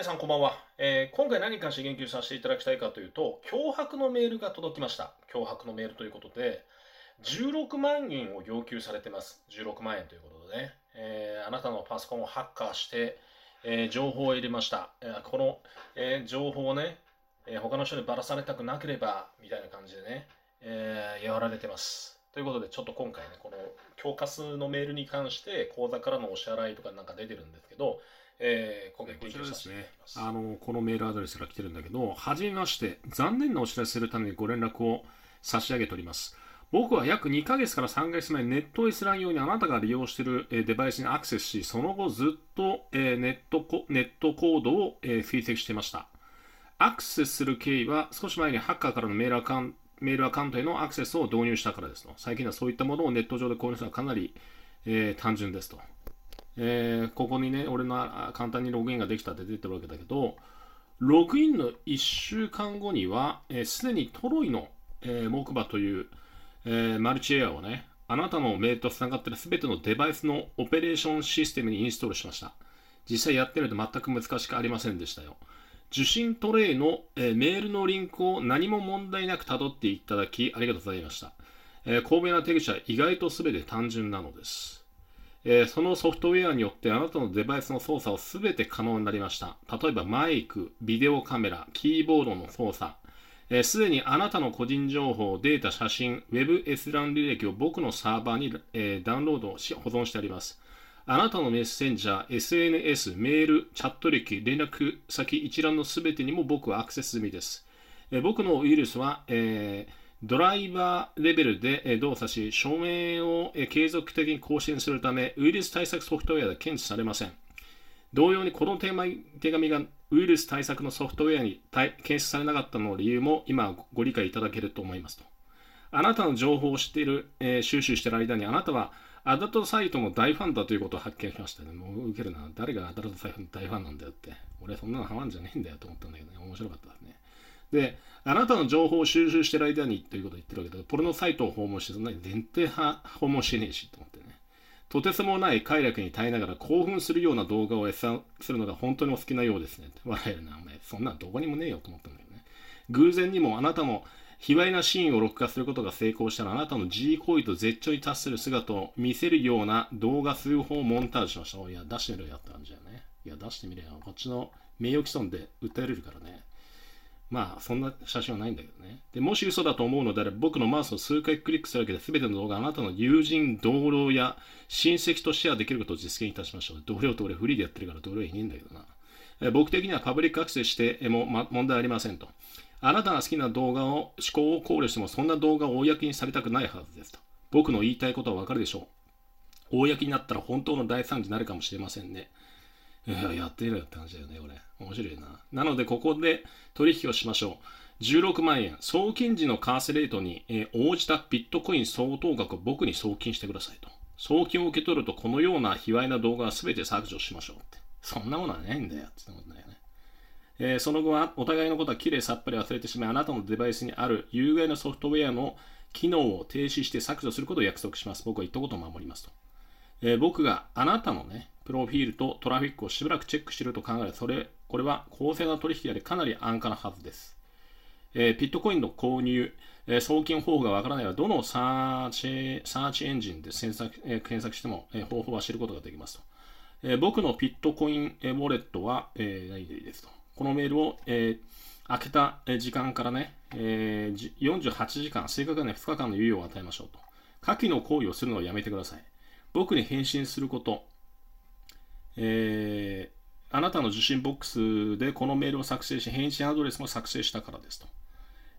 皆さんこんばんは、えー、今回何かして言及させていただきたいかというと、脅迫のメールが届きました。脅迫のメールということで、16万円を要求されてます。16万円ということでね、えー、あなたのパソコンをハッカーして、えー、情報を入れました。えこの、え情報をね、え他の人にばらされたくなければ、みたいな感じでね、えやられてます。ということで、ちょっと今回ね、この恐喝のメールに関して、口座からのお支払いとかなんか出てるんですけど、えー、こちらですねあのこのメールアドレスから来てるんだけどはじめまして残念なお知らせするためにご連絡を差し上げております僕は約2ヶ月から3ヶ月前、ネットラ閲覧用にあなたが利用しているデバイスにアクセスし、その後ずっとネットコネットコードを追跡していました。アクセスする経緯は、少し前にハッカーからのメールアカウントメールアカウントへのアクセスを導入したからですと。最近ではそういったものをネット上で購入するのはかなり、えー、単純ですと。えー、ここにね、俺の簡単にログインができたって出てるわけだけど、ログインの1週間後には、す、えー、で、にトロイの、えー、木馬という、えマルチエアをね、あなたのメールとつながっているすべてのデバイスのオペレーションシステムにインストールしました。実際やってると全く難しくありませんでしたよ。受信トレイの、えメールのリンクを何も問題なく辿っていただきありがとうございました。えー、巧妙な手口は意外と全て単純なのです。えー、そのソフトウェアによってあなたのデバイスの操作を全て可能になりました。例えばマイク、ビデオカメラ、キーボードの操作。す、えー、で、にあなたの個人情報、データ、写真、Web 閲覧履歴を僕のサーバーに、えー、ダウンロードし保存してあります。あなたのメッセンジャー、SNS、メール、チャット歴、連絡先一覧の全てにも僕はアクセス済みです。えー、僕のウイルスは、えードライバーレベルで動作し、署名を継続的に更新するため、ウイルス対策ソフトウェアで検知されません。同様に、この手紙がウイルス対策のソフトウェアに検出されなかったの理由も今ご理解いただけると思いますと。あなたの情報を知っている、えー、収集している間に、あなたはアダルトサイトの大ファンだということを発見しましたね。もう受けるな。誰がアダルトサイトの大ファンなんだよって。俺そんなのハマんじゃねえんだよと思ったんだけどね。面白かったですね。で、あなたの情報を収集してる間にということを言ってるわけだけど、ポルノサイトを訪問して、そんなに全然訪問してねえしと思ってね。とてつもない快楽に耐えながら興奮するような動画を餌するのが本当にお好きなようですね。笑えるな、お前。そんなんどこにもねえよと思ったんだけどね。偶然にもあなたの卑猥なシーンを録画することが成功したらあなたの G 行為と絶頂に達する姿を見せるような動画数本をモンタージュしました。いや、出してみろよって感じだよね。いや、出してみれよ。こっちの名誉毀損で訴えれるからね。まあ、そんな写真はないんだけどね。で、もし嘘だと思うのであれば、僕のマウスを数回クリックするだけで、全ての動画あなたの友人、同僚や親戚とシェアできることを実現いたしましょう。同僚と俺フリーでやってるから同僚いねえんだけどな。え僕的にはパブリックアクセスしても、ま、問題ありませんと。あなたが好きな動画を、思考を考慮しても、そんな動画を公にされたくないはずですと。僕の言いたいことはわかるでしょう。公になったら本当の大惨事になるかもしれませんね。いや、やってるよって話だよね、これ。面白いな。なので、ここで取引をしましょう。16万円、送金時の為替レートに、え応じたビットコイン相当額を僕に送金してくださいと。送金を受け取ると、このような卑猥な動画は全て削除しましょうって。そんなものはないんだよ、ってことだよね。えー、その後は、お互いのことはきれいさっぱり忘れてしまい、あなたのデバイスにある有害なソフトウェアの機能を停止して削除することを約束します。僕は言ったことを守りますと。えー、僕があなたのね、プロフィールとトラフィックをしばらくチェックしていると考えそれ、これは公正な取引でありかなり安価なはずです。えー、ビットコインの購入、えー、送金方法がわからないはどのサーチサーチエンジンで検索,、えー、検索しても、えー、方法は知ることができますと。えー、僕のビットコインウォレットは、えー、何でいいですと。このメールを、えー、開けた時間からね、えー、48時間、正確には2日間の猶予を与えましょうと。下記の行為をするのをやめてください。僕に返信すること、えー、あなたの受信ボックスでこのメールを作成し、返信アドレスも作成したからですと。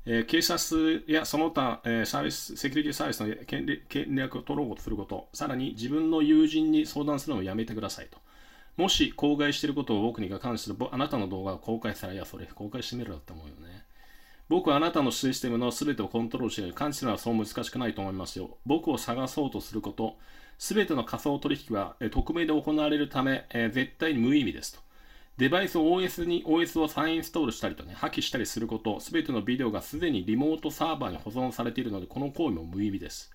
えー、警察やその他、えー、サービス、セキュリティサービスの権利権略を取ろうとすること、さらに自分の友人に相談するのをやめてくださいと。もし、口外していることを多くにが関してあなたの動画を公開され、いや、それ公開してみろだと思うよね。僕はあなたのシステムの全てをコントロールしない感知するのはそう難しくないと思いますよ。僕を探そうとすること、全ての仮想取引は、え匿名で行われるため、え絶対に無意味ですと。デバイスを OS に、OS を再インストールしたりとね、破棄したりすること、全てのビデオがすでにリモートサーバーに保存されているので、この行為も無意味です。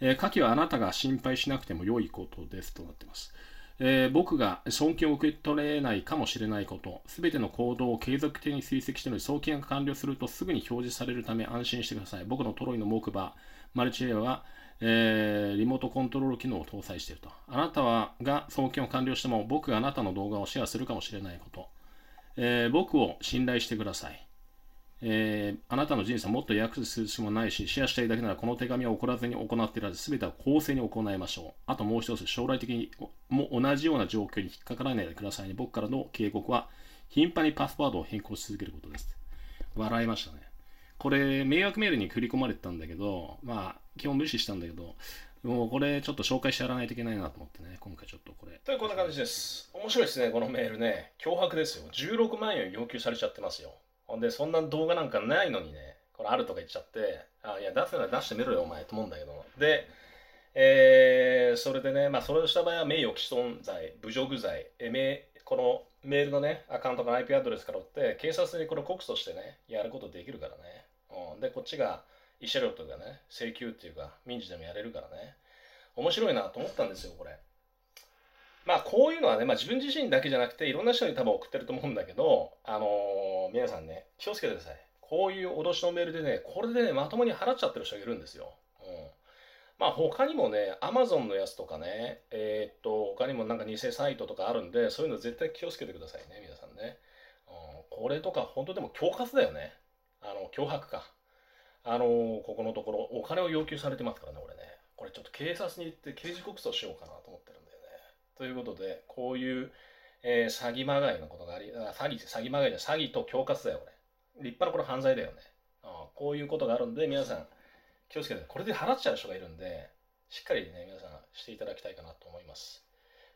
えー、下記はあなたが心配しなくても良いことですとなっています。えー、僕が賞金を受け取れないかもしれないこと、すべての行動を継続的に追跡しているので、送金が完了するとすぐに表示されるため安心してください。僕のトロイの木馬、マルチエアは、えー、リモートコントロール機能を搭載していると。あなたはが送金を完了しても、僕があなたの動画をシェアするかもしれないこと、えー、僕を信頼してください。えー、あなたの人生もっと訳やする必要もないし、シェアしたいだけならこの手紙は怒らずに行っていらず、すべては公正に行いましょう。あともう一つ、将来的にも同じような状況に引っかからないでくださいね。僕からの警告は、頻繁にパスワードを変更し続けることです。笑いましたね。これ、迷惑メールに振り込まれてたんだけど、まあ、基本無視したんだけど、もうこれちょっと紹介してやらないといけないなと思ってね、今回ちょっとこれ。というこんな感じです。面白いですね、このメールね。脅迫ですよ。16万円要求されちゃってますよ。ほんで、そんな動画なんかないのにね、これあるとか言っちゃって、あいや、出すなら出してみろよ、お前、と思うんだけど。で、えー、それでね、まあ、それをした場合は名誉毀損罪、侮辱罪、えめこのメールのね、アカウントの IP アドレスから追って、警察にこれ告訴してね、やることできるからね。うん、で、こっちが、慰謝料とかね、請求っていうか、民事でもやれるからね。面白いなと思ったんですよ、これ。まあこういうのはね、まあ、自分自身だけじゃなくていろんな人に多分送ってると思うんだけど、あのー、皆さんね気をつけてくださいこういう脅しのメールでねこれでねまともに払っちゃってる人がいるんですよ、うん、まあ他にもね Amazon のやつとかねえー、っと他にもなんか偽サイトとかあるんでそういうの絶対気をつけてくださいね皆さんね、うん、これとか本当でも恐喝だよねあの脅迫かあのー、ここのところお金を要求されてますからね俺ねこれちょっと警察に行って刑事告訴しようかなと思ってるということで、こういう、えー、詐欺まがいのことがあり、あ詐欺、詐欺まがいじゃ、詐欺と恐喝だよ、これ。立派なこれ犯罪だよね。こういうことがあるんで、皆さん、気をつけて、これで払っちゃう人がいるんで、しっかりね、皆さんしていただきたいかなと思います。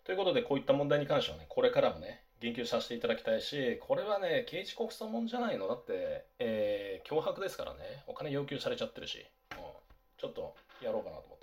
ということで、こういった問題に関してはね、これからもね、言及させていただきたいし、これはね、刑事告訴もんじゃないの。だって、えー、脅迫ですからね、お金要求されちゃってるし、うん、ちょっとやろうかなと思って。